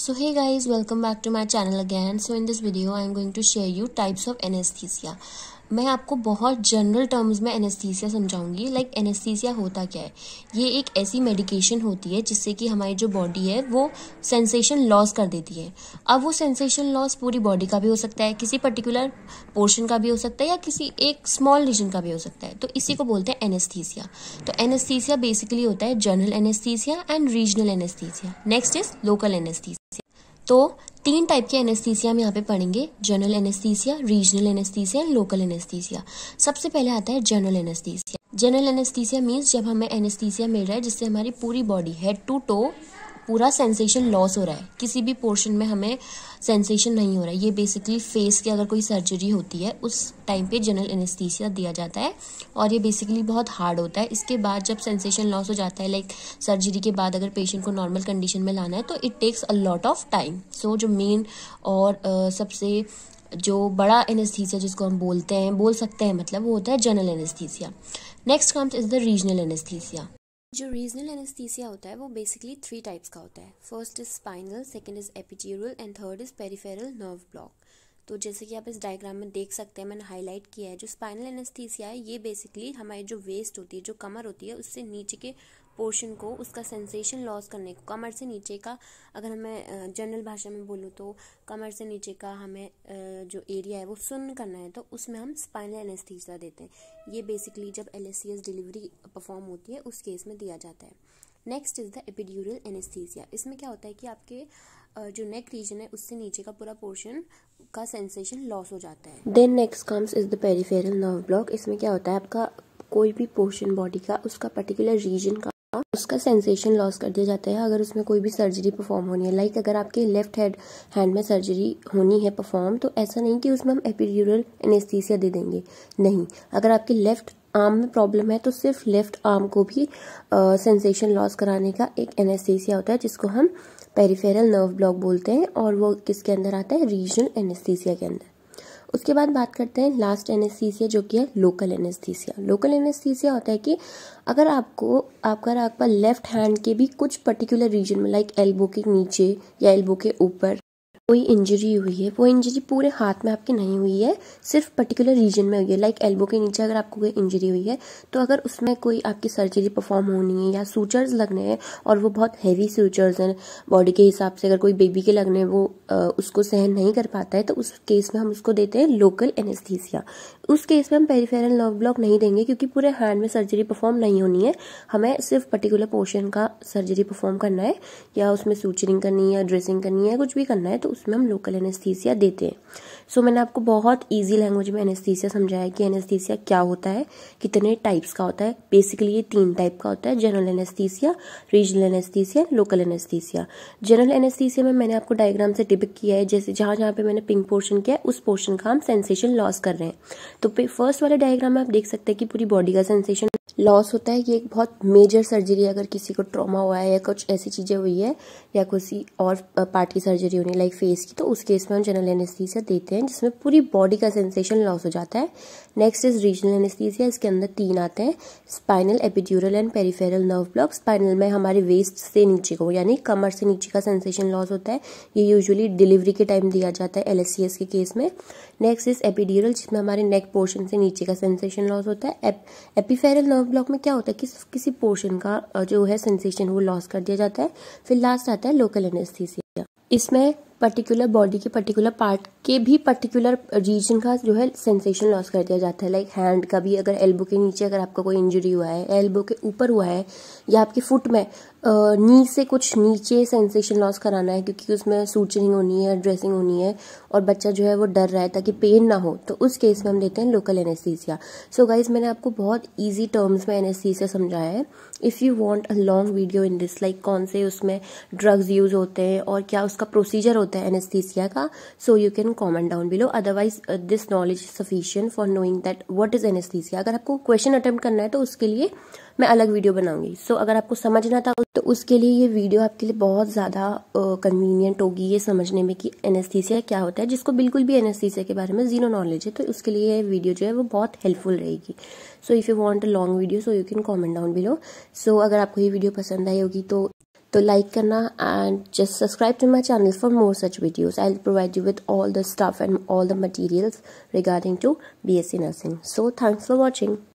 so hey guys welcome back to my channel again so in this video i am going to share you types of anesthesia मैं आपको बहुत general terms में anaesthesia समझाऊंगी like anaesthesia होता क्या है ये एक ऐसी मेडिकेशन होती है जिससे कि हमारी जो बॉडी है वो सेंसेशन लॉस कर देती है अब वो सेंसेशन लॉस पूरी बॉडी का भी हो सकता है किसी पर्टिकुलर पोर्शन का भी हो सकता है या किसी एक स्मॉल रीजन का भी हो सकता है तो इसी को बोलते हैं एनेस्थीसिया तो एनेस्थीसिया बेसिकली होता है general anaesthesia and regional anaesthesia next is local anaesthesia तो तीन टाइप के एनेस्थीसिया हम यहाँ पे पढ़ेंगे general anaesthesia regional anaesthesia and local anaesthesia सबसे पहले आता है general anaesthesia general anaesthesia means जब हमें एनेस्थीसिया मिल रहा है जिससे हमारी पूरी बॉडी हेड टू टो पूरा सेंसेशन लॉस हो रहा है किसी भी पोर्शन में हमें सेंसेशन नहीं हो रहा है ये बेसिकली फेस की अगर कोई सर्जरी होती है उस टाइम पे जनरल एनेस्थीसिया दिया जाता है और ये बेसिकली बहुत हार्ड होता है इसके बाद जब सेंसेशन लॉस हो जाता है लाइक सर्जरी के बाद अगर पेशेंट को नॉर्मल कंडीशन में लाना है तो it takes a lot of time so जो मेन और uh, सबसे जो बड़ा एनेस्थीसिया जिसको हम बोलते हैं बोल सकते हैं मतलब वो होता है general anaesthesia next comes is the regional anaesthesia जो रीजनल एनेस्थीसिया होता है वो बेसिकली थ्री टाइप्स का होता है first is spinal second is epidural and third is peripheral nerve block तो जैसे कि आप इस डायग्राम में देख सकते हैं मैंने हाईलाइट किया है जो स्पाइनल एनेस्थीसिया है ये बेसिकली हमारी जो वेस्ट होती है जो कमर होती है उससे नीचे के पोर्शन को उसका सेंसेशन लॉस करने को कमर से नीचे का अगर हमें जनरल भाषा में बोलूँ तो कमर से नीचे का हमें जो एरिया है वो सुन्न करना है तो उसमें हम स्पाइनल एनेस्थीसिया देते हैं ये बेसिकली जब एल डिलीवरी परफॉर्म होती है उस केस में दिया जाता है next is the epidural anaesthesia इसमें क्या होता है कि आपके जो नेक रीजन है उससे नीचे का पूरा पोर्शन का सेंसेशन लॉस हो जाता है then next comes is the peripheral nerve block इसमें क्या होता है आपका कोई भी पोर्शन बॉडी का उसका पर्टिकुलर रीजन का उसका सेंसेशन लॉस कर दिया जाता है अगर उसमें कोई भी सर्जरी परफॉर्म होनी है लाइक like अगर आपके लेफ्ट हैड हैंड में सर्जरी होनी है परफॉर्म तो ऐसा नहीं कि उसमें हम एपिड्यूरल एनेस्थीसिया दे देंगे नहीं अगर आपके लेफ्ट आर्म में प्रॉब्लम है तो सिर्फ लेफ्ट आर्म को भी सेंसेशन लॉस कराने का एक एनेस्थीसिया होता है जिसको हम पेरीफेरल नर्व ब्लॉक बोलते हैं और वो किसके अंदर आता है रीजनल एनेस्थीसिया के अंदर उसके बाद बात करते हैं लास्ट एनेस्थीसिया जो कि है लोकल एनेस्थीसिया लोकल एनेस्थीसिया होता है कि अगर आपको आपका आपका लेफ्ट हैंड के भी कुछ पर्टिकुलर रीजन में लाइक एल्बो के नीचे या एल्बो के ऊपर कोई इंजरी हुई है वो इंजरी पूरे हाथ में आपके नहीं हुई है सिर्फ पर्टिकुलर रीजन में हुई है लाइक एल्बो के नीचे अगर आपको कोई इंजरी हुई है तो अगर उसमें कोई आपकी सर्जरी परफॉर्म होनी है या सूचर्स लगने हैं और वो बहुत हैवी सूचर्स हैं बॉडी के हिसाब से अगर कोई बेबी के लगने वो आ, उसको सहन नहीं कर पाता है तो उस केस में हम उसको देते हैं लोकल एनेस्थीसिया उस केस में हम पेरीफेरल नर्व ब्लॉक नहीं देंगे क्योंकि पूरे हैंड में सर्जरी परफॉर्म नहीं होनी है हमें सिर्फ पर्टिकुलर पोर्शन का सर्जरी परफॉर्म करना है या उसमें सूचरिंग करनी है या ड्रेसिंग करनी है कुछ भी करना है तो उसमें हम लोकल एनेस्थीसिया देते हैं सो so, मैंने आपको बहुत इजी लैंग्वेज में एनेस्थीसिया समझाया कि एनेस्थीसिया क्या होता है कितने टाइप्स का होता है बेसिकली ये तीन टाइप का होता है general anaesthesia regional anaesthesia local anaesthesia general anaesthesia में मैंने आपको डायग्राम से डिपिक किया है जैसे जहाँ जहाँ पर मैंने पिंक पोर्शन किया है उस पोर्शन का हम सेंसेशन लॉस कर रहे हैं तो फर्स्ट वाले डायग्राम में आप देख सकते हैं कि पूरी बॉडी का सेंसेशन लॉस होता है ये एक बहुत मेजर सर्जरी अगर किसी को ट्रॉमा हुआ है या कुछ ऐसी चीज़ें हुई है या किसी और पार्ट की सर्जरी होनी लाइक फेस की तो उस केस में हम जनरल एनेस्थीसिया देते हैं जिसमें पूरी बॉडी का सेंसेशन लॉस हो जाता है नेक्स्ट इज रीजनल एनेस्थीसिया इसके अंदर तीन आते हैं spinal epidural and peripheral nerve block spinal में हमारे वेस्ट से नीचे को यानी कमर से नीचे का सेंसेशन लॉस होता है ये यूजली डिलीवरी के टाइम दिया जाता है एल के केस में नेक्स्ट इज एपिड्यूरल जिसमें हमारे नेक पोर्शन से नीचे का सेंसेशन लॉस होता है एपिफेरल नर्व ब्लॉक में क्या होता है कि किसी पोर्शन का जो है सेंसेशन वो लॉस कर दिया जाता है फिर लास्ट आता है लोकल एनेस्थीसिया इसमें पर्टिकुलर बॉडी के पर्टिकुलर पार्ट के भी पर्टिकुलर रीजन का जो है सेंसेशन लॉस कर दिया जाता है लाइक हैंड का भी अगर एल्बो के नीचे अगर आपका कोई इंजरी हुआ है एल्बो के ऊपर हुआ है या आपके फुट में नी से कुछ नीचे सेंसेशन लॉस कराना है क्योंकि उसमें सूचनिंग होनी है ड्रेसिंग होनी है और बच्चा जो है वो डर रहा है ताकि पेन ना हो तो उस केस में हम देते हैं लोकल एनेस्थीसिया सो गाइज मैंने आपको बहुत ईजी टर्म्स में एनेस्थीसिया समझाया है if you want a long video in this like कौन से उसमें ड्रग्स यूज होते हैं और क्या उसका प्रोसीजर होता होता है एनेस्थीसिया का so you can comment down below otherwise this knowledge sufficient for knowing that what is anaesthesia अगर आपको क्वेश्चन अटेम्प्ट करना है तो उसके लिए मैं अलग वीडियो बनाऊंगी सो so, अगर आपको समझना था तो उसके लिए ये वीडियो आपके लिए बहुत ज़्यादा कन्वीनियंट uh, होगी ये समझने में कि एनेस्थीसिया क्या होता है जिसको बिल्कुल भी एनेस्थीसिया के बारे में जीरो नॉलेज है तो उसके लिए ये वीडियो जो है वो बहुत हेल्पफुल रहेगी so if you want a long video so you can comment down below so अगर आपको ये वीडियो पसंद आई होगी तो to like karna uh, and just subscribe to my channel for more such videos i'll provide you with all the stuff and all the materials regarding to bsc nursing so thanks for watching